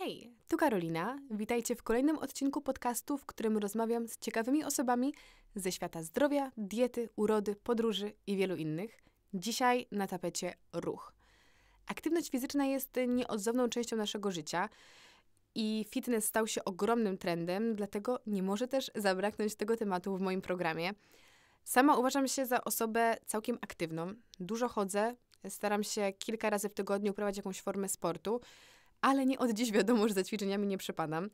Hej, tu Karolina. Witajcie w kolejnym odcinku podcastu, w którym rozmawiam z ciekawymi osobami ze świata zdrowia, diety, urody, podróży i wielu innych. Dzisiaj na tapecie ruch. Aktywność fizyczna jest nieodzowną częścią naszego życia i fitness stał się ogromnym trendem, dlatego nie może też zabraknąć tego tematu w moim programie. Sama uważam się za osobę całkiem aktywną. Dużo chodzę, staram się kilka razy w tygodniu uprawiać jakąś formę sportu ale nie od dziś wiadomo, że za ćwiczeniami nie przepadam.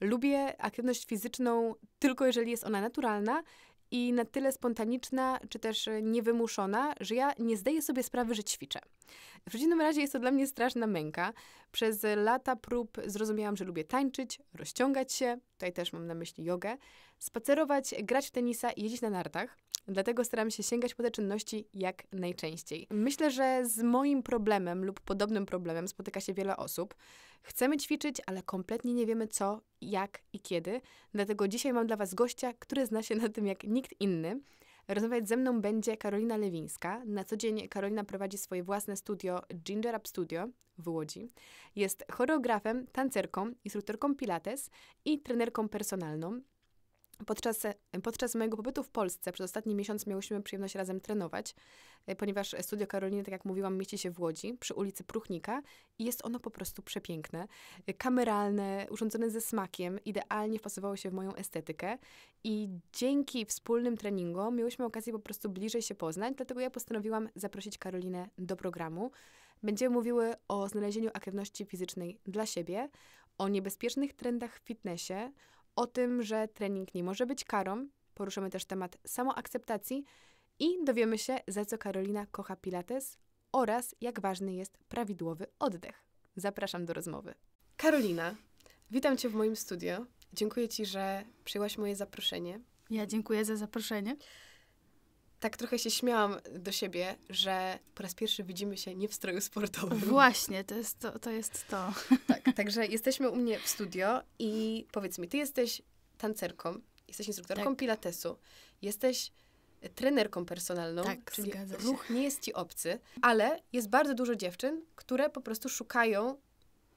Lubię aktywność fizyczną tylko jeżeli jest ona naturalna i na tyle spontaniczna, czy też niewymuszona, że ja nie zdaję sobie sprawy, że ćwiczę. W przeciwnym razie jest to dla mnie straszna męka. Przez lata prób zrozumiałam, że lubię tańczyć, rozciągać się, tutaj też mam na myśli jogę, spacerować, grać w tenisa i jeździć na nartach. Dlatego staram się sięgać po te czynności jak najczęściej. Myślę, że z moim problemem lub podobnym problemem spotyka się wiele osób. Chcemy ćwiczyć, ale kompletnie nie wiemy co, jak i kiedy. Dlatego dzisiaj mam dla Was gościa, który zna się na tym jak nikt inny. Rozmawiać ze mną będzie Karolina Lewińska. Na co dzień Karolina prowadzi swoje własne studio Ginger Up Studio w Łodzi. Jest choreografem, tancerką, instruktorką Pilates i trenerką personalną. Podczas, podczas mojego pobytu w Polsce przez ostatni miesiąc miałyśmy przyjemność razem trenować, e, ponieważ studio Karoliny, tak jak mówiłam, mieści się w Łodzi przy ulicy Pruchnika i jest ono po prostu przepiękne. E, kameralne, urządzone ze smakiem, idealnie wpasowało się w moją estetykę i dzięki wspólnym treningom miałyśmy okazję po prostu bliżej się poznać, dlatego ja postanowiłam zaprosić Karolinę do programu. Będziemy mówiły o znalezieniu aktywności fizycznej dla siebie, o niebezpiecznych trendach w fitnessie, o tym, że trening nie może być karą. Poruszymy też temat samoakceptacji i dowiemy się, za co Karolina kocha Pilates oraz jak ważny jest prawidłowy oddech. Zapraszam do rozmowy. Karolina, witam Cię w moim studio. Dziękuję Ci, że przyjęłaś moje zaproszenie. Ja dziękuję za zaproszenie tak trochę się śmiałam do siebie, że po raz pierwszy widzimy się nie w stroju sportowym. Właśnie, to jest to. to, jest to. Tak, także jesteśmy u mnie w studio i powiedz mi, ty jesteś tancerką, jesteś instruktorką tak. pilatesu, jesteś trenerką personalną, tak, czyli ruch nie jest ci obcy, ale jest bardzo dużo dziewczyn, które po prostu szukają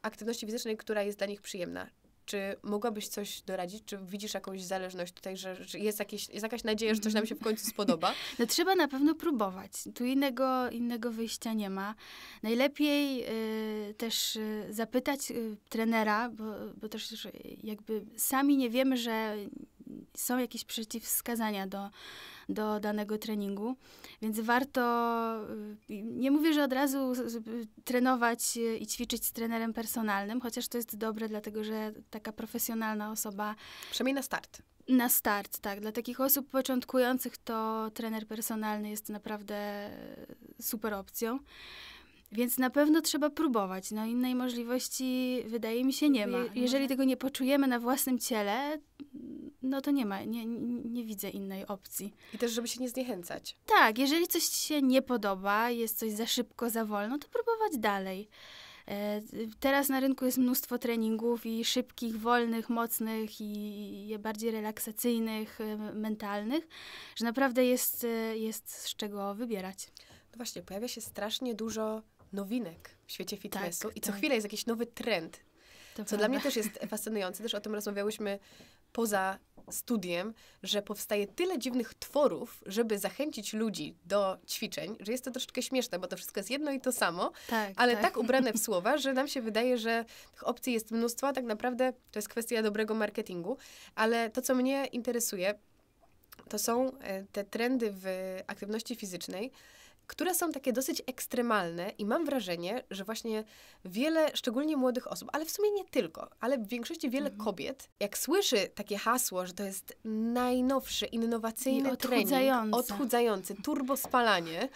aktywności fizycznej, która jest dla nich przyjemna. Czy mogłabyś coś doradzić? Czy widzisz jakąś zależność tutaj, że, że jest, jakieś, jest jakaś nadzieja, że coś nam się w końcu spodoba? No trzeba na pewno próbować. Tu innego, innego wyjścia nie ma. Najlepiej y, też y, zapytać y, trenera, bo, bo też jakby sami nie wiemy, że są jakieś przeciwwskazania do, do danego treningu, więc warto, y, nie mówię, że od razu trenować y, i ćwiczyć z trenerem personalnym, chociaż to jest dobre, dlatego że taka profesjonalna osoba. Przynajmniej na start. Na start, tak. Dla takich osób początkujących to trener personalny jest naprawdę y, super opcją. Więc na pewno trzeba próbować. No innej możliwości wydaje mi się nie ma. Jeżeli tego nie poczujemy na własnym ciele, no to nie ma, nie, nie widzę innej opcji. I też, żeby się nie zniechęcać. Tak, jeżeli coś ci się nie podoba, jest coś za szybko, za wolno, to próbować dalej. E, teraz na rynku jest mnóstwo treningów i szybkich, wolnych, mocnych i bardziej relaksacyjnych, e, mentalnych, że naprawdę jest, e, jest z czego wybierać. No właśnie, pojawia się strasznie dużo nowinek w świecie fitnessu tak, i co tak. chwilę jest jakiś nowy trend. To co prawda. dla mnie też jest fascynujące, też o tym rozmawiałyśmy poza studiem, że powstaje tyle dziwnych tworów, żeby zachęcić ludzi do ćwiczeń, że jest to troszeczkę śmieszne, bo to wszystko jest jedno i to samo, tak, ale tak. tak. ubrane w słowa, że nam się wydaje, że tych opcji jest mnóstwo, a tak naprawdę to jest kwestia dobrego marketingu. Ale to, co mnie interesuje, to są e, te trendy w aktywności fizycznej, które są takie dosyć ekstremalne i mam wrażenie, że właśnie wiele, szczególnie młodych osób, ale w sumie nie tylko, ale w większości wiele mhm. kobiet, jak słyszy takie hasło, że to jest najnowszy, innowacyjny odchudzający. odchudzający, turbo spalanie,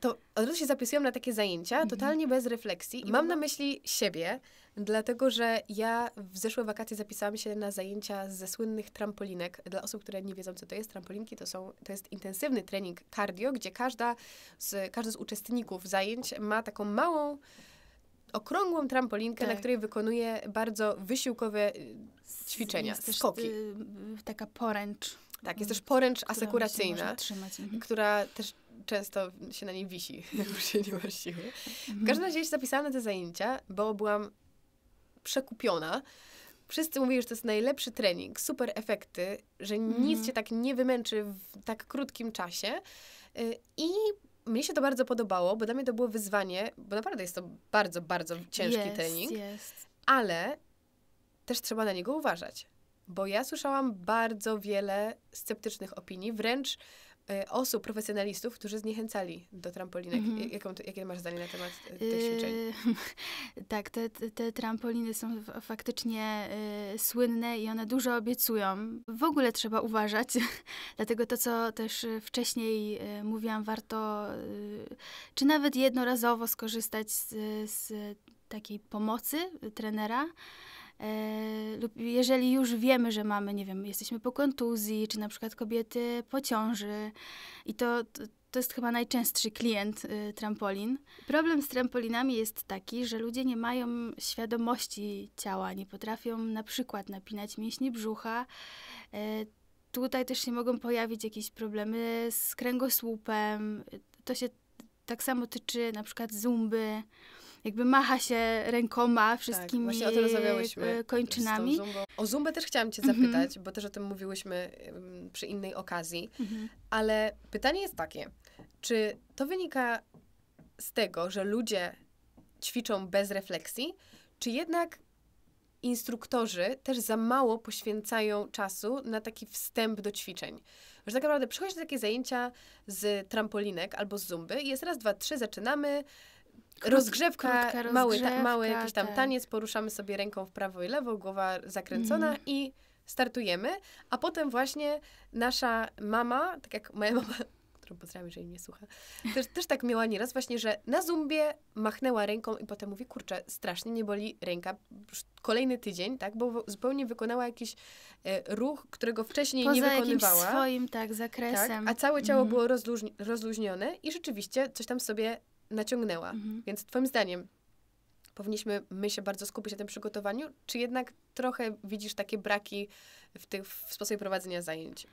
to od razu się zapisują na takie zajęcia, mhm. totalnie bez refleksji i mam na no. myśli siebie, Dlatego, że ja w zeszłe wakacje zapisałam się na zajęcia ze słynnych trampolinek. Dla osób, które nie wiedzą, co to jest, trampolinki to, są, to jest intensywny trening cardio, gdzie każda z, każdy z uczestników zajęć ma taką małą okrągłą trampolinkę, tak. na której wykonuje bardzo wysiłkowe y, ćwiczenia, jest też, skoki. Y, taka poręcz. Tak, jest też mm, poręcz asekuracyjna, mhm. która też często się na niej wisi, jak już się nie ma siły. W mhm. każdym razie się zapisałam na te zajęcia, bo byłam przekupiona. Wszyscy mówili, że to jest najlepszy trening, super efekty, że mm. nic mhm. cię tak nie wymęczy w tak krótkim czasie. Y, I mi się to bardzo podobało, bo dla mnie to było wyzwanie, bo naprawdę jest to bardzo, bardzo ciężki yes, trening. Jest. Ale też trzeba na niego uważać, bo ja słyszałam bardzo wiele sceptycznych opinii, wręcz Y, osób, profesjonalistów, którzy zniechęcali do trampolinek. Mhm. Jaką, jakie masz zdanie na temat y, tych y, ćwiczeń? tak, te, te trampoliny są faktycznie słynne i one dużo obiecują. W ogóle trzeba uważać, dlatego to, co też wcześniej mówiłam, warto czy nawet jednorazowo skorzystać z, z takiej pomocy trenera E, lub jeżeli już wiemy, że mamy, nie wiem, jesteśmy po kontuzji, czy na przykład kobiety po ciąży i to, to, jest chyba najczęstszy klient y, trampolin. Problem z trampolinami jest taki, że ludzie nie mają świadomości ciała, nie potrafią na przykład napinać mięśni brzucha. Y, tutaj też się mogą pojawić jakieś problemy z kręgosłupem. To się tak samo tyczy na przykład zumby jakby macha się rękoma, wszystkimi tak, o e, kończynami. O zumbę też chciałam cię mhm. zapytać, bo też o tym mówiłyśmy przy innej okazji, mhm. ale pytanie jest takie, czy to wynika z tego, że ludzie ćwiczą bez refleksji, czy jednak instruktorzy też za mało poświęcają czasu na taki wstęp do ćwiczeń. Że tak naprawdę przychodzisz na takie zajęcia z trampolinek albo z zumby i jest raz, dwa, trzy, zaczynamy, rozgrzewka, krótka, mały, ta, mały jakiś tam tak. taniec, poruszamy sobie ręką w prawo i lewo, głowa zakręcona mm. i startujemy, a potem właśnie nasza mama, tak jak moja mama, którą pozdrawiam, jeżeli mnie słucha, też, też tak miała nieraz właśnie, że na zumbie machnęła ręką i potem mówi, kurczę, strasznie nie boli ręka, kolejny tydzień, tak, bo zupełnie wykonała jakiś e, ruch, którego wcześniej Poza nie wykonywała. swoim, tak, zakresem. Tak, a całe ciało mm. było rozluźnione i rzeczywiście coś tam sobie naciągnęła. Mhm. Więc Twoim zdaniem powinniśmy my się bardzo skupić na tym przygotowaniu, czy jednak trochę widzisz takie braki w, tych, w sposobie prowadzenia zajęć?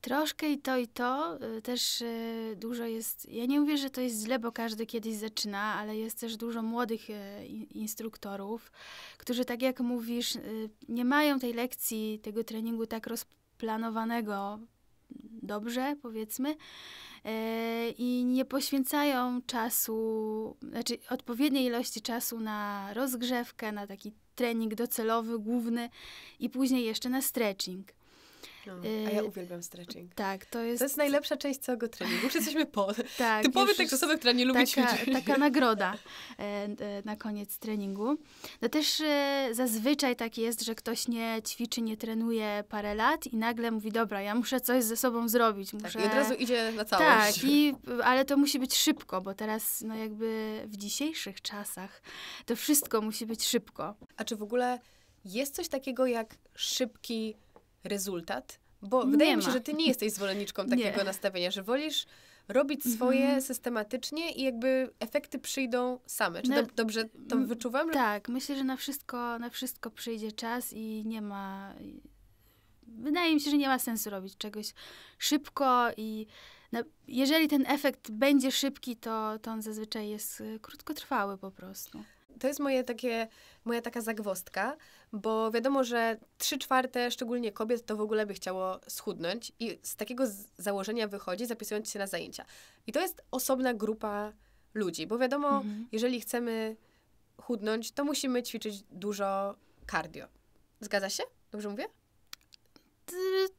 Troszkę i to, i to. Y, też y, dużo jest. Ja nie mówię, że to jest źle, bo każdy kiedyś zaczyna, ale jest też dużo młodych y, instruktorów, którzy, tak jak mówisz, y, nie mają tej lekcji, tego treningu tak rozplanowanego dobrze, powiedzmy, e, i nie poświęcają czasu, znaczy odpowiedniej ilości czasu na rozgrzewkę, na taki trening docelowy, główny i później jeszcze na stretching. No, a y, ja uwielbiam stretching. Tak, to jest... To jest najlepsza część całego treningu. Już jesteśmy po... tak, typowy tekst osoby, która nie lubi taka, ćwiczyć. Taka nagroda e, e, na koniec treningu. No też e, zazwyczaj tak jest, że ktoś nie ćwiczy, nie trenuje parę lat i nagle mówi, dobra, ja muszę coś ze sobą zrobić. Muszę... Tak, I od razu idzie na całość. Tak, i, ale to musi być szybko, bo teraz no jakby w dzisiejszych czasach to wszystko musi być szybko. A czy w ogóle jest coś takiego jak szybki rezultat? Bo nie wydaje ma. mi się, że ty nie jesteś zwolenniczką takiego nie. nastawienia, że wolisz robić mhm. swoje mhm. systematycznie i jakby efekty przyjdą same. Czy no, do, dobrze to wyczuwam? Tak, myślę, że na wszystko, na wszystko przyjdzie czas i nie ma. Wydaje mi się, że nie ma sensu robić czegoś szybko i na, jeżeli ten efekt będzie szybki, to, to on zazwyczaj jest y, krótkotrwały po prostu to jest moje takie, moja taka zagwostka, bo wiadomo, że trzy czwarte, szczególnie kobiet, to w ogóle by chciało schudnąć i z takiego założenia wychodzi, zapisując się na zajęcia. I to jest osobna grupa ludzi, bo wiadomo, mhm. jeżeli chcemy chudnąć, to musimy ćwiczyć dużo cardio. Zgadza się? Dobrze mówię?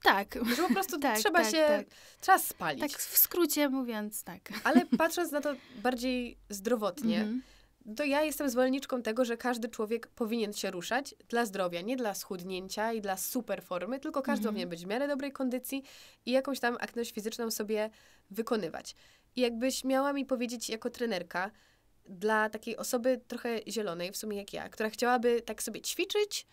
tak. Że po prostu tak, trzeba tak, się, tak. trzeba spalić. Tak w skrócie mówiąc, tak. Ale patrząc na to bardziej zdrowotnie, mhm to ja jestem zwolenniczką tego, że każdy człowiek powinien się ruszać dla zdrowia, nie dla schudnięcia i dla super formy, tylko każdy mhm. powinien być w miarę dobrej kondycji i jakąś tam aktywność fizyczną sobie wykonywać. I jakbyś miała mi powiedzieć jako trenerka, dla takiej osoby trochę zielonej, w sumie jak ja, która chciałaby tak sobie ćwiczyć,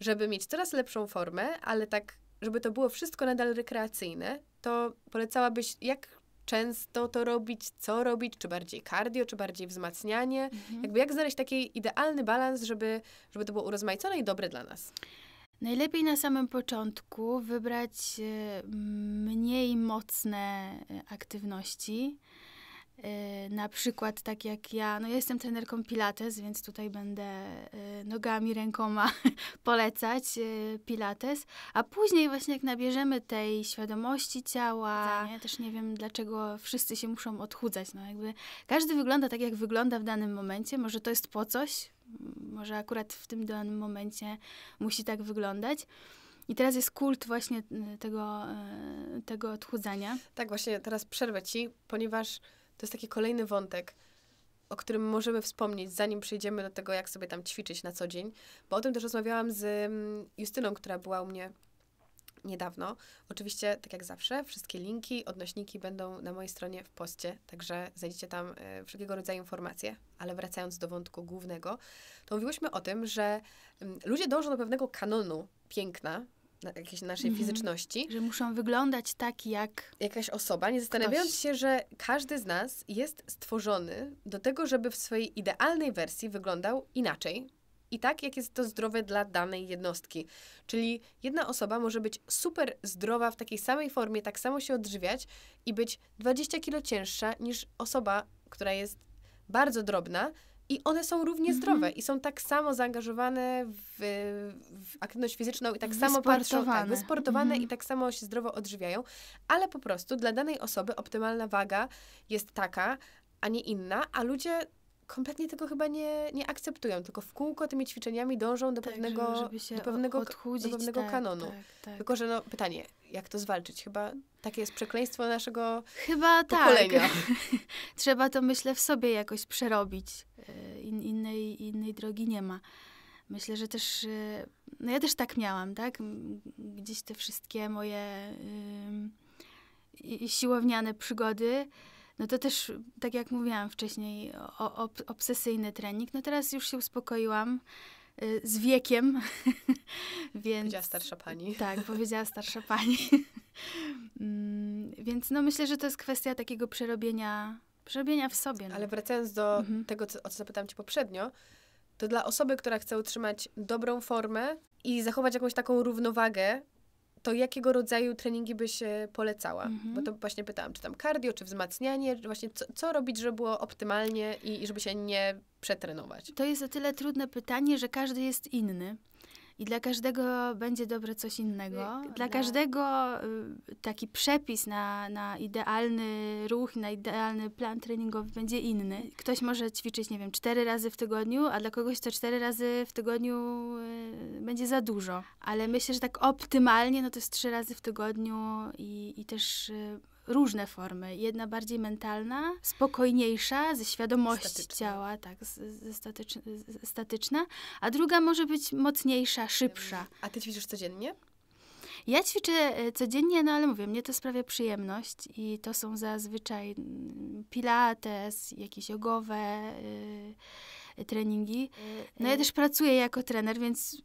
żeby mieć coraz lepszą formę, ale tak, żeby to było wszystko nadal rekreacyjne, to polecałabyś, jak często to robić, co robić, czy bardziej cardio, czy bardziej wzmacnianie. Mhm. Jakby jak znaleźć taki idealny balans, żeby, żeby to było urozmaicone i dobre dla nas? Najlepiej na samym początku wybrać e, mniej mocne e, aktywności, na przykład tak jak ja, no ja jestem trenerką pilates, więc tutaj będę y, nogami, rękoma polecać y, pilates, a później właśnie jak nabierzemy tej świadomości ciała, ja też nie wiem dlaczego wszyscy się muszą odchudzać, no jakby każdy wygląda tak jak wygląda w danym momencie, może to jest po coś, może akurat w tym danym momencie musi tak wyglądać. I teraz jest kult właśnie y, tego, tego odchudzania. Tak, właśnie teraz przerwę ci, ponieważ to jest taki kolejny wątek, o którym możemy wspomnieć, zanim przejdziemy do tego, jak sobie tam ćwiczyć na co dzień. Bo o tym też rozmawiałam z mm, Justyną, która była u mnie niedawno. Oczywiście, tak jak zawsze, wszystkie linki, odnośniki będą na mojej stronie w poście, także znajdziecie tam e, wszelkiego rodzaju informacje. Ale wracając do wątku głównego, to mówiłyśmy o tym, że mm, ludzie dążą do pewnego kanonu piękna, jakiejś naszej mhm. fizyczności. Że muszą wyglądać tak jak. Jakaś osoba, nie zastanawiając ktoś. się, że każdy z nas jest stworzony do tego, żeby w swojej idealnej wersji wyglądał inaczej. I tak, jak jest to zdrowe dla danej jednostki. Czyli jedna osoba może być super zdrowa w takiej samej formie, tak samo się odżywiać i być 20 kilo cięższa niż osoba, która jest bardzo drobna, i one są równie mhm. zdrowe i są tak samo zaangażowane w, w aktywność fizyczną i tak samo patrzą, tak, wysportowane mhm. i tak samo się zdrowo odżywiają, ale po prostu dla danej osoby optymalna waga jest taka, a nie inna, a ludzie kompletnie tego chyba nie, nie akceptują, tylko w kółko tymi ćwiczeniami dążą do tak, pewnego, żeby, do pewnego, odchudzić, do pewnego tak, kanonu. Tak, tak, tylko, że no, pytanie, jak to zwalczyć? Chyba takie jest przekleństwo naszego chyba tak. pokolenia. Trzeba to, myślę, w sobie jakoś przerobić. E, in, innej, innej drogi nie ma. Myślę, że też, e, no ja też tak miałam, tak? Gdzieś te wszystkie moje yy, siłowniane przygody, no to też, tak jak mówiłam wcześniej, o, ob, obsesyjny trening. No teraz już się uspokoiłam y, z wiekiem, więc... Powiedziała starsza pani. Tak, powiedziała starsza pani. mm, więc no myślę, że to jest kwestia takiego przerobienia, przerobienia w sobie. No. Ale wracając do mhm. tego, co, o co zapytałam cię poprzednio, to dla osoby, która chce utrzymać dobrą formę i zachować jakąś taką równowagę to jakiego rodzaju treningi byś polecała? Mhm. Bo to właśnie pytałam, czy tam cardio, czy wzmacnianie, właśnie co, co robić, żeby było optymalnie i, i żeby się nie przetrenować? To jest o tyle trudne pytanie, że każdy jest inny. I dla każdego będzie dobre coś innego. Y, dla każdego y, taki przepis na, na idealny ruch, na idealny plan treningowy będzie inny. Ktoś może ćwiczyć, nie wiem, cztery razy w tygodniu, a dla kogoś to cztery razy w tygodniu y, będzie za dużo. Ale myślę, że tak optymalnie no to jest trzy razy w tygodniu i, i też różne formy. Jedna bardziej mentalna, spokojniejsza, ze świadomości statyczna. ciała, tak, z, z statyczna, a druga może być mocniejsza, szybsza. Mm. A ty ćwiczysz codziennie? Ja ćwiczę e, codziennie, no ale mówię, mnie to sprawia przyjemność i to są zazwyczaj mm, pilates, jakieś jogowe y, treningi. Y, no ja y. też pracuję jako trener, więc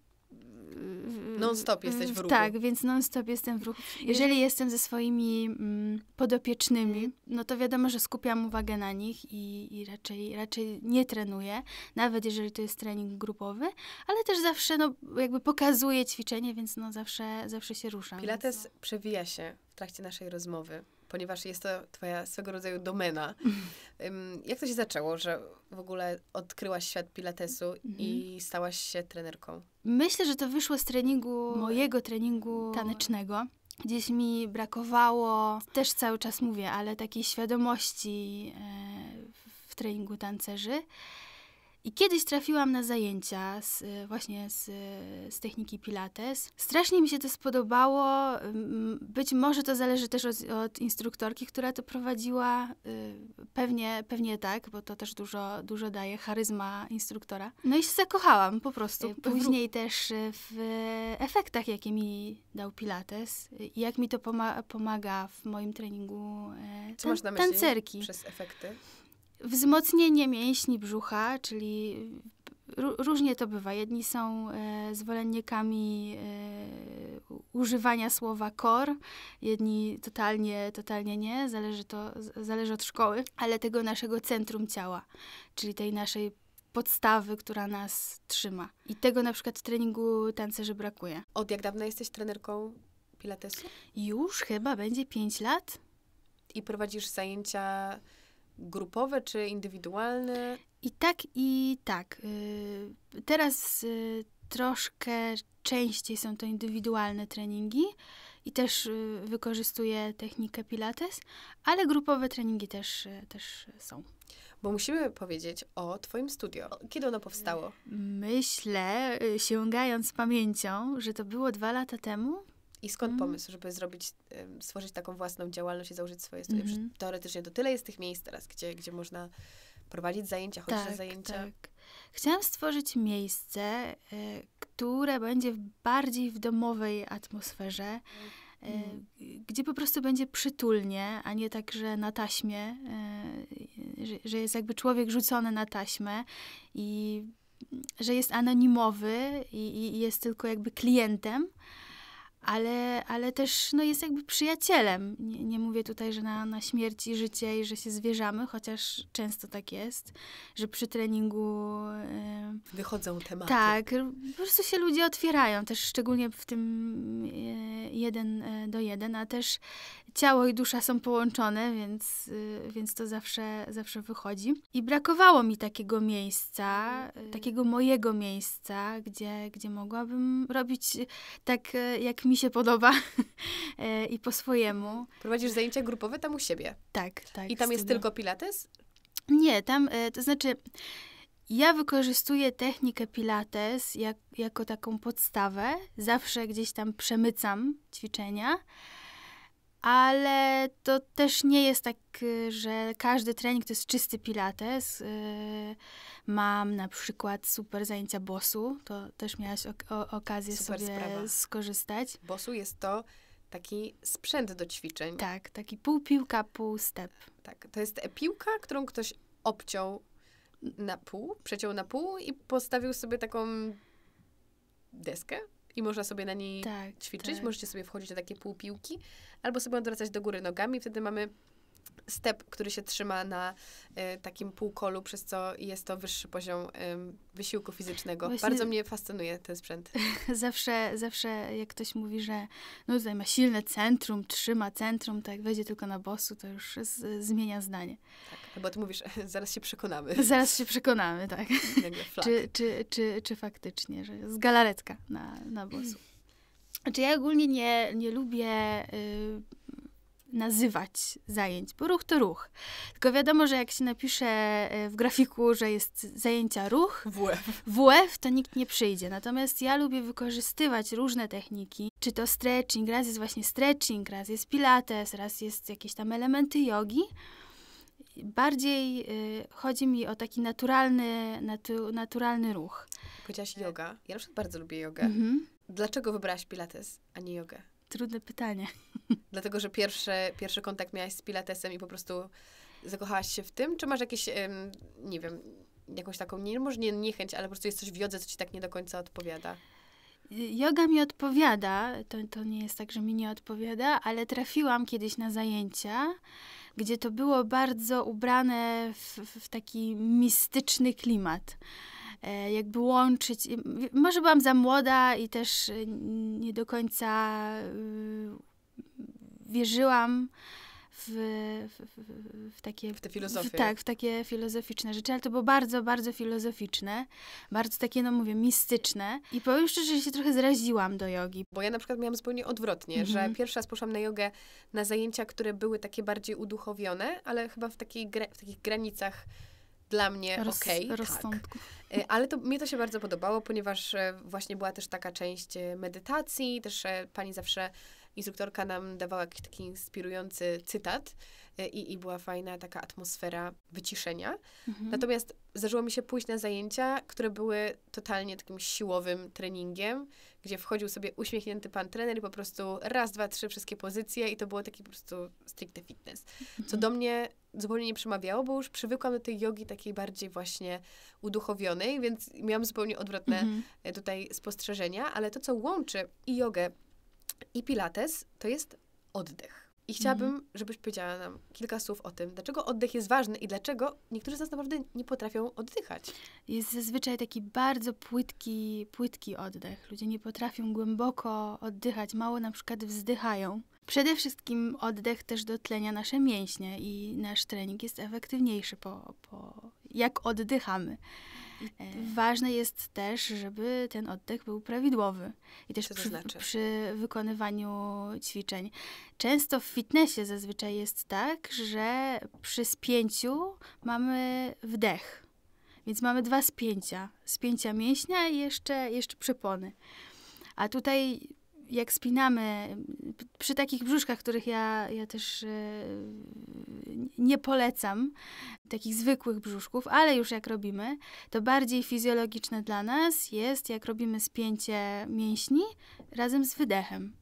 Non-stop jesteś w ruchu. Tak, więc non-stop jestem w ruchu. Jeżeli jestem ze swoimi mm, podopiecznymi, mhm. no to wiadomo, że skupiam uwagę na nich i, i, raczej, raczej nie trenuję, nawet jeżeli to jest trening grupowy, ale też zawsze no, jakby pokazuję ćwiczenie, więc no zawsze, zawsze się ruszam. Pilates no. przewija się w trakcie naszej rozmowy ponieważ jest to twoja swego rodzaju domena. Jak to się zaczęło, że w ogóle odkryłaś świat pilatesu i mhm. stałaś się trenerką? Myślę, że to wyszło z treningu, mojego treningu tanecznego. Gdzieś mi brakowało, też cały czas mówię, ale takiej świadomości e, w treningu tancerzy. I kiedyś trafiłam na zajęcia z, właśnie z, z techniki Pilates. Strasznie mi się to spodobało. Mm, być może to zależy też od, od instruktorki, która to prowadziła. Y, pewnie, pewnie tak, bo to też dużo, dużo daje charyzma instruktora. No i się zakochałam po prostu. Y, Później też w efektach, jakie mi dał Pilates i jak mi to pomaga w moim treningu e, tan- tancerki. Przez efekty? Wzmocnienie mięśni brzucha, czyli różnie to bywa. Jedni są e, zwolennikami e, używania słowa kor, jedni totalnie, totalnie nie, zależy to zależy od szkoły, ale tego naszego centrum ciała, czyli tej naszej podstawy, która nas trzyma. I tego na przykład w treningu tancerzy brakuje. Od jak dawna jesteś trenerką pilatesu? Już chyba będzie 5 lat. I prowadzisz zajęcia grupowe czy indywidualne? I tak, i tak. Y, teraz y, troszkę częściej są to indywidualne treningi i też y, wykorzystuję technikę Pilates, ale grupowe treningi też, też są. Bo musimy powiedzieć o Twoim studio. Kiedy ono powstało? Myślę, sięgając pamięcią, że to było dwa lata temu, i skąd mm. pomysł, żeby zrobić, stworzyć taką własną działalność i założyć swoje studia? Mm. Teoretycznie to tyle jest tych miejsc teraz, gdzie, gdzie można prowadzić zajęcia, chodzić tak, na zajęcia. Tak. Chciałam stworzyć miejsce, e, które będzie bardziej w domowej atmosferze, mm. gdzie po prostu będzie przytulnie, a nie tak, że na taśmie, e, że, że jest jakby człowiek rzucony na taśmę i że jest anonimowy i, i jest tylko jakby klientem ale, ale też no, jest jakby przyjacielem. Nie, nie, mówię tutaj, że na, na śmierć i życie i że się zwierzamy, chociaż często tak jest, że przy treningu. E, Wychodzą tematy. Tak, po prostu się ludzie otwierają, też szczególnie w tym e, jeden e, do jeden, a też ciało i dusza są połączone, więc, więc to zawsze, zawsze wychodzi. I brakowało mi takiego miejsca, takiego mojego miejsca, gdzie, gdzie mogłabym robić tak, jak mi się podoba e, i po swojemu. Prowadzisz zajęcia grupowe tam u siebie? Tak, tak. I tam jest tylko pilates? Nie, tam, e, to znaczy... Ja wykorzystuję technikę Pilates jak, jako taką podstawę. Zawsze gdzieś tam przemycam ćwiczenia ale to też nie jest tak, y, że każdy trening to jest czysty pilates. Y, mam na przykład super zajęcia bosu, to też miałaś ok okazję super sobie sprawa. skorzystać. Bosu jest to taki sprzęt do ćwiczeń. Tak, taki pół piłka, pół step. Tak, to jest piłka, którą ktoś obciął na pół, przeciął na pół i postawił sobie taką deskę, i można sobie na niej tak, ćwiczyć. Tak. Możecie sobie wchodzić na takie półpiłki albo sobie odwracać do góry nogami. Wtedy mamy step, który się trzyma na y, takim półkolu, przez co jest to wyższy poziom y, wysiłku fizycznego. Właśnie Bardzo mnie fascynuje ten sprzęt. Zawsze, zawsze jak ktoś mówi, że no tutaj ma silne centrum, trzyma centrum, tak wejdzie tylko na bosu, to już z, zmienia zdanie. Tak, no bo ty mówisz, zaraz się przekonamy. Zaraz się przekonamy, tak. czy, czy, czy, czy faktycznie, że z galaretka na, na bosu. Znaczy ja ogólnie nie, nie lubię y, nazywać zajęć, bo ruch to ruch. Tylko wiadomo, że jak się napisze e, w grafiku, że jest zajęcia ruch, WF, WF to nikt nie przyjdzie. Natomiast ja lubię wykorzystywać różne techniki, czy to stretching, raz jest właśnie stretching, raz jest pilates, raz jest jakieś tam elementy jogi. Bardziej y, chodzi mi o taki naturalny, natu, naturalny ruch. Powiedziałaś yoga. Ja na przykład bardzo lubię jogę. Mhm. Dlaczego wybrałaś pilates, a nie jogę? Trudne pytanie. Dlatego, że pierwszy, pierwszy kontakt miałaś z pilatesem i po prostu zakochałaś się w tym? Czy masz jakieś, nie wiem, jakąś taką, nie, może nie niechęć, ale po prostu jest coś w jodze, co ci tak nie do końca odpowiada? Yoga mi odpowiada, to, to nie jest tak, że mi nie odpowiada, ale trafiłam kiedyś na zajęcia, gdzie to było bardzo ubrane w, w taki mistyczny klimat. E, jakby łączyć. Może byłam za młoda i też e, nie do końca y, wierzyłam w, w, w, takie. W te filozofie. W, tak, w takie filozoficzne rzeczy, ale to było bardzo, bardzo filozoficzne, bardzo takie, no mówię, mistyczne. I powiem szczerze, że się trochę zraziłam do jogi. Bo ja na przykład miałam zupełnie odwrotnie, mm -hmm. że mhm. pierwszy raz poszłam na jogę na zajęcia, które były takie bardziej uduchowione, ale chyba w, takiej, w takich granicach dla mnie Roz, okej, okay, tak. rozsądku. tak. Ale to, mnie to się bardzo podobało, ponieważ e, właśnie była też taka część e, medytacji, też pani zawsze instruktorka nam dawała jakiś taki inspirujący cytat e, i, i była fajna taka atmosfera wyciszenia. Mhm. Natomiast zdarzyło mi się pójść na zajęcia, które były totalnie takim siłowym treningiem, gdzie wchodził sobie uśmiechnięty pan trener i po prostu raz, dwa, trzy wszystkie pozycje i to było taki po prostu stricte fitness. Co mhm. do mnie zupełnie nie przemawiało, bo już przywykłam do tej jogi takiej bardziej właśnie uduchowionej, więc miałam zupełnie odwrotne mhm. E, tutaj spostrzeżenia, ale to, co łączy i jogę i pilates to jest oddech. I chciałabym, mhm. żebyś powiedziała nam kilka słów o tym, dlaczego oddech jest ważny i dlaczego niektórzy z nas naprawdę nie potrafią oddychać. Jest zazwyczaj taki bardzo płytki, płytki oddech. Ludzie nie potrafią głęboko oddychać, mało na przykład wzdychają. Przede wszystkim oddech też dotlenia nasze mięśnie i nasz trening jest efektywniejszy po, po jak oddychamy. Mhm. E, ważne jest też, żeby ten oddech był prawidłowy. I też przy, znaczy? przy, wykonywaniu ćwiczeń. Często w fitnessie zazwyczaj jest tak, że przy spięciu mamy wdech. Więc mamy dwa spięcia. Spięcia mięśnia i jeszcze, jeszcze przepony. A tutaj jak spinamy, przy takich brzuszkach, których ja, ja też e, nie polecam, takich zwykłych brzuszków, ale już jak robimy, to bardziej fizjologiczne dla nas jest, jak robimy spięcie mięśni razem z wydechem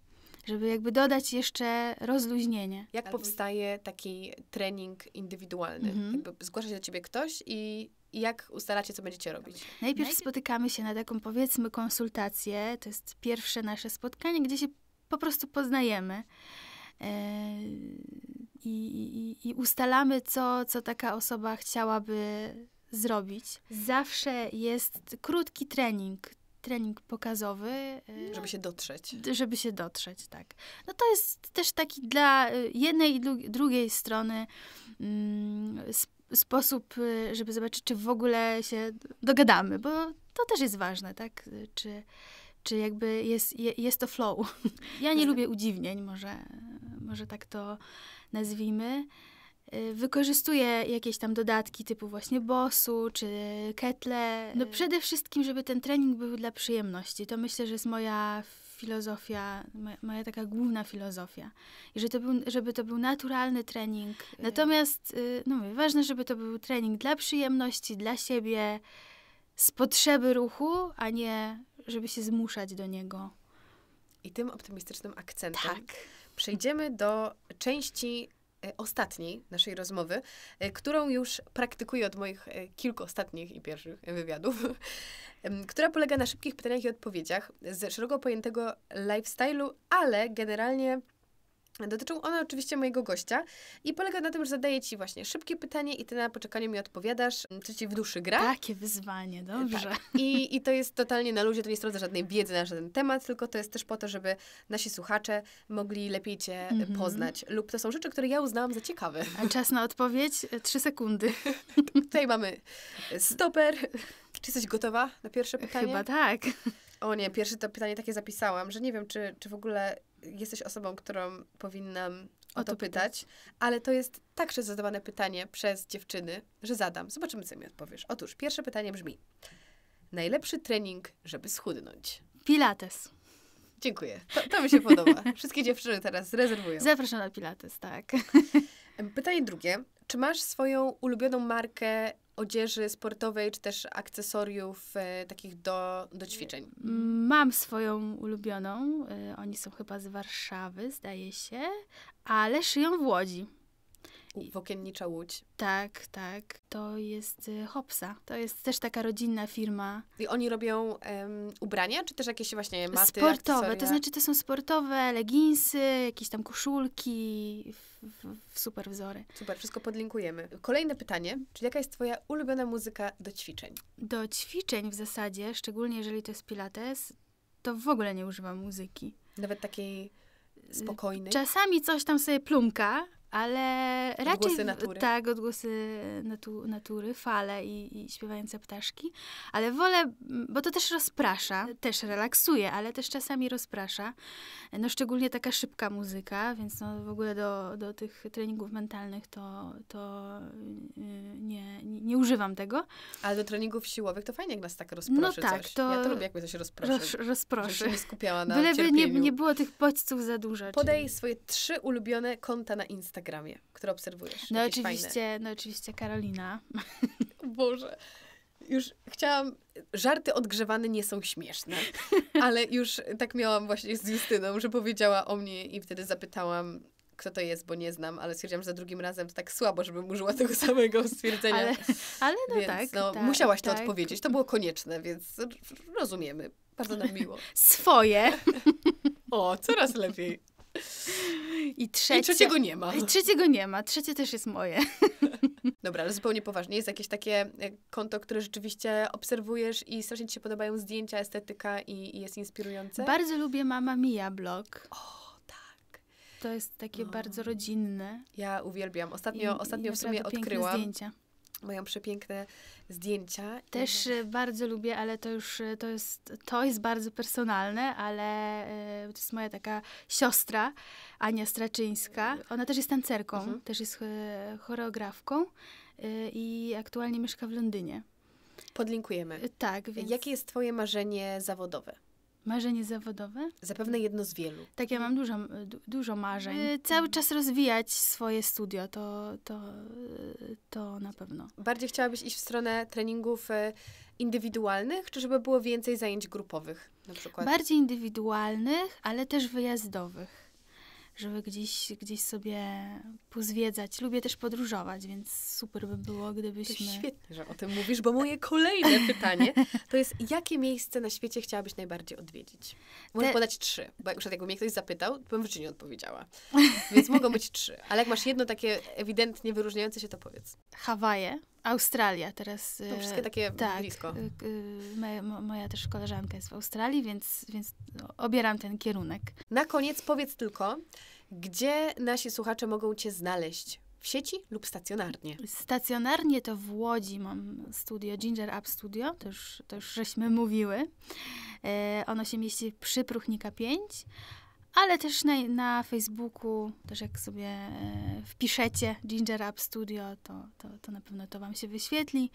żeby jakby dodać jeszcze rozluźnienie. Jak powstaje taki trening indywidualny? Mhm. Jakby zgłasza się do ciebie ktoś i i jak ustalacie, co będziecie robić? Najpierw spotykamy się na taką, powiedzmy, konsultację. To jest pierwsze nasze spotkanie, gdzie się po prostu poznajemy. E, I, i, i ustalamy, co, co taka osoba chciałaby zrobić. Zawsze jest krótki trening, trening pokazowy. E, żeby się dotrzeć. Żeby się dotrzeć, tak. No to jest też taki dla e, jednej i drugiej strony mm, sposób, y, żeby zobaczyć, czy w ogóle się dogadamy, bo to też jest ważne, tak? Czy, czy jakby jest, jest to flow. Ja nie lubię udziwnień, może, może tak to nazwijmy. Y, wykorzystuję jakieś tam dodatki typu właśnie bosu, czy ketle. No y, przede wszystkim, żeby ten trening był dla przyjemności. To myślę, że jest moja filozofia, moja, moja taka główna filozofia. I że to był, żeby to był naturalny trening. Y. Natomiast, y, no mówię, ważne, żeby to był trening dla przyjemności, dla siebie, z potrzeby ruchu, a nie żeby się zmuszać do niego. I tym optymistycznym akcentem tak. przejdziemy do części E, ostatniej naszej rozmowy, e, którą już praktykuję od moich e, kilku ostatnich i pierwszych wywiadów, która polega na szybkich pytaniach i odpowiedziach z szeroko pojętego lifestyle'u, ale generalnie Dotyczą one oczywiście mojego gościa i polega na tym, że zadaję ci właśnie szybkie pytanie i ty na poczekaniu mi odpowiadasz, mm, co ci w duszy gra. Takie wyzwanie, e, dobrze. Tak. I, I to jest totalnie na ludzie, to nie stracę żadnej wiedzy na żaden temat, tylko to jest też po to, żeby nasi słuchacze mogli lepiej cię mm -hmm. poznać. Lub to są rzeczy, które ja uznałam za ciekawe. A czas na odpowiedź? E, trzy sekundy. Tutaj mamy e, stoper. Czy jesteś gotowa na pierwsze pytanie? Chyba tak. O nie, pierwsze to pytanie takie zapisałam, że nie wiem, czy, czy w ogóle jesteś osobą, którą powinnam o to pytać, ale to jest tak często zadawane pytanie przez dziewczyny, że zadam. Zobaczymy, co mi odpowiesz. Otóż pierwsze pytanie brzmi: Najlepszy trening, żeby schudnąć? Pilates. Dziękuję. To, to mi się podoba. Wszystkie dziewczyny teraz rezerwują. Zapraszam na Pilates, tak. Pytanie drugie. Czy masz swoją ulubioną markę odzieży sportowej, czy też akcesoriów e, takich do, do ćwiczeń? Mam swoją ulubioną. E, oni są chyba z Warszawy, zdaje się, ale szyją w Łodzi. Włókiennicza Łódź. Tak, tak. To jest y, Hopsa. To jest też taka rodzinna firma. I oni robią ubrania, czy też jakieś właśnie maty, Sportowe, akcesoria? to znaczy to są sportowe leginsy, jakieś tam koszulki, w, super wzory. Super, wszystko podlinkujemy. Kolejne pytanie, czyli jaka jest twoja ulubiona muzyka do ćwiczeń? Do ćwiczeń w zasadzie, szczególnie jeżeli to jest pilates, to w ogóle nie używam muzyki. Nawet takiej spokojnej? Czasami coś tam sobie plumka, ale raczej... Odgłosy natury. Tak, odgłosy natu, natury, fale i, i śpiewające ptaszki. Ale wolę, bo to też rozprasza, też relaksuje, ale też czasami rozprasza. No szczególnie taka szybka muzyka, więc no w ogóle do, do tych treningów mentalnych to, to y, nie, nie, nie używam tego. Ale do treningów siłowych to fajnie, jak nas tak rozproszy no tak, coś. To ja to lubię, jak mnie coś rozproszy. Roz, rozproszy. się nie skupiała na Byleby cierpieniu. nie, nie było tych bodźców za dużo. Podaj czyli... swoje trzy ulubione konta na Instagram. Instagramie, które obserwujesz? No oczywiście, fajne? no oczywiście Karolina. Boże. Już chciałam, żarty odgrzewane nie są śmieszne, ale już tak miałam właśnie z Justyną, że powiedziała o mnie i wtedy zapytałam, kto to jest, bo nie znam, ale stwierdziłam, że za drugim razem to tak słabo, żebym użyła tego samego stwierdzenia. Ale, ale no więc, tak, no, tak. Musiałaś tak. to odpowiedzieć, to było konieczne, więc rozumiemy. Bardzo nam miło. Swoje. o, coraz lepiej. I, trzecie, I trzeciego nie ma. I trzeciego nie ma. Trzecie też jest moje. Dobra, ale zupełnie poważnie. Jest jakieś takie e, konto, które rzeczywiście obserwujesz i strasznie ci się podobają zdjęcia, estetyka i, i jest inspirujące? Bardzo lubię Mama Mia blog. O, tak. To jest takie no. bardzo rodzinne. Ja uwielbiam. Ostatnio, I, ostatnio i w sumie odkryłam. zdjęcia mają przepiękne zdjęcia. Też no. e, bardzo lubię, ale to już e, to jest, to jest bardzo personalne, ale y, to jest moja taka siostra, Ania Straczyńska. Ona też jest tancerką, mhm. też jest choreografką y, i aktualnie mieszka w Londynie. Podlinkujemy. Tak, więc... Jakie jest twoje marzenie zawodowe? Marzenie zawodowe? Zapewne jedno z wielu. Tak, ja mam dużo, dużo marzeń. Y, cały czas rozwijać swoje studio, to, to, to na pewno. Bardziej chciałabyś iść w stronę treningów e, indywidualnych, czy żeby było więcej zajęć grupowych na przykład? Bardziej indywidualnych, ale też wyjazdowych żeby gdzieś, gdzieś sobie pozwiedzać. Lubię też podróżować, więc super by było, gdybyśmy... To świetnie, że o tym mówisz, bo moje kolejne pytanie to jest, jakie miejsce na świecie chciałabyś najbardziej odwiedzić? Mogę Te... podać trzy, bo jak już jakby mnie ktoś zapytał, to bym w nie odpowiedziała. Więc mogą być trzy. Ale jak masz jedno takie ewidentnie wyróżniające się, to powiedz. Hawaje Australia teraz. To e, wszystkie takie tak, blisko. E, e, moja, moja, też koleżanka jest w Australii, więc, więc obieram ten kierunek. Na koniec powiedz tylko, gdzie nasi słuchacze mogą Cię znaleźć? W sieci lub stacjonarnie? Stacjonarnie to w Łodzi mam studio, Ginger Up Studio, to już, to już żeśmy mówiły. E, ono się mieści przy Pruchnika 5 ale też na, na Facebooku, też jak sobie e, wpiszecie Ginger Up Studio, to, to, to na pewno to Wam się wyświetli.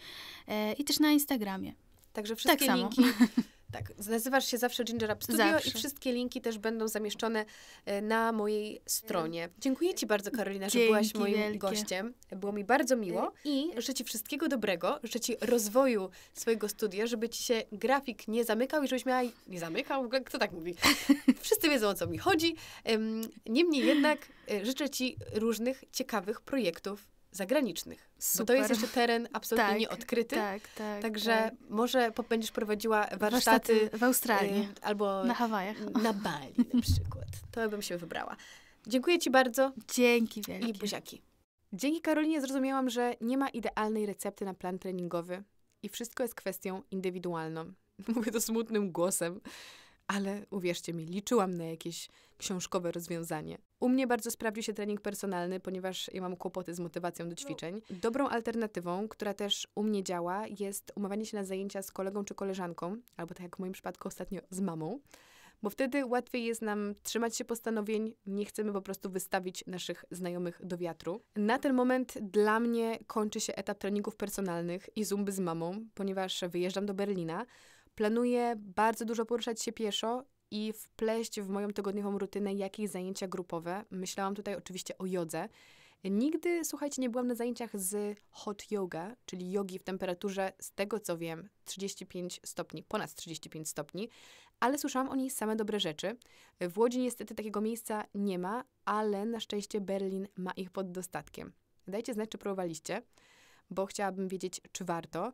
E, I też na Instagramie. Także tak wszystkie tak linki Tak, nazywasz się zawsze Ginger Up Studio zawsze. i wszystkie linki też będą zamieszczone e, na mojej stronie. E, dziękuję Ci bardzo, Karolina, Dzięki że byłaś moim wielkie. gościem. Było mi bardzo miło e, i życzę Ci wszystkiego dobrego, życzę Ci rozwoju swojego studia, żeby Ci się grafik nie zamykał i żebyś miała... Nie zamykał? Kto tak mówi? Wszyscy wiedzą, o co mi chodzi. Niemniej jednak życzę Ci różnych ciekawych projektów zagranicznych. Super. to jest jeszcze teren absolutnie tak, nieodkryty. Tak, tak. Także tak. może będziesz prowadziła warsztaty, warsztaty w Australii y, albo na Hawajach. Na Bali na przykład. To bym się wybrała. Dziękuję Ci bardzo. Dzięki wielkie. I buziaki. Dzięki Karolinie zrozumiałam, że nie ma idealnej recepty na plan treningowy i wszystko jest kwestią indywidualną. Mówię to smutnym głosem, ale uwierzcie mi, liczyłam na jakieś książkowe rozwiązanie. U mnie bardzo sprawdził się trening personalny, ponieważ ja mam kłopoty z motywacją do no. ćwiczeń. Dobrą alternatywą, która też u mnie działa, jest umawianie się na zajęcia z kolegą czy koleżanką, albo tak jak w moim przypadku ostatnio z mamą bo wtedy łatwiej jest nam trzymać się postanowień, nie chcemy po prostu wystawić naszych znajomych do wiatru. Na ten moment dla mnie kończy się etap treningów personalnych i zumby z mamą, ponieważ wyjeżdżam do Berlina, Planuję bardzo dużo poruszać się pieszo i wpleść w moją tygodniową rutynę jakieś zajęcia grupowe. Myślałam tutaj oczywiście o jodze. Nigdy, słuchajcie, nie byłam na zajęciach z hot yoga, czyli jogi w temperaturze, z tego co wiem, 35 stopni, ponad 35 stopni, ale słyszałam o niej same dobre rzeczy. W Łodzi niestety takiego miejsca nie ma, ale na szczęście Berlin ma ich pod dostatkiem. Dajcie znać, czy próbowaliście bo chciałabym wiedzieć, czy warto.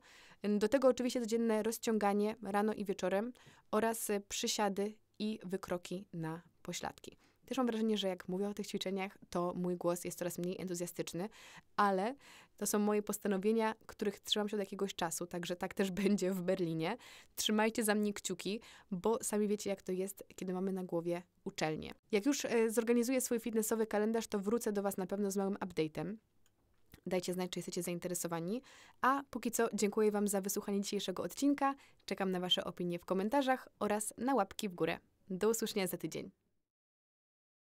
Do tego oczywiście codzienne rozciąganie rano i wieczorem oraz y, przysiady i wykroki na pośladki. Też mam wrażenie, że jak mówię o tych ćwiczeniach, to mój głos jest coraz mniej entuzjastyczny, ale to są moje postanowienia, których trzymam się od jakiegoś czasu, także tak też będzie w Berlinie. Trzymajcie za mnie kciuki, bo sami wiecie, jak to jest, kiedy mamy na głowie uczelnię. Jak już y, zorganizuję swój fitnessowy kalendarz, to wrócę do Was na pewno z małym update'em dajcie znać, czy jesteście zainteresowani. A póki co dziękuję Wam za wysłuchanie dzisiejszego odcinka. Czekam na Wasze opinie w komentarzach oraz na łapki w górę. Do usłyszenia za tydzień.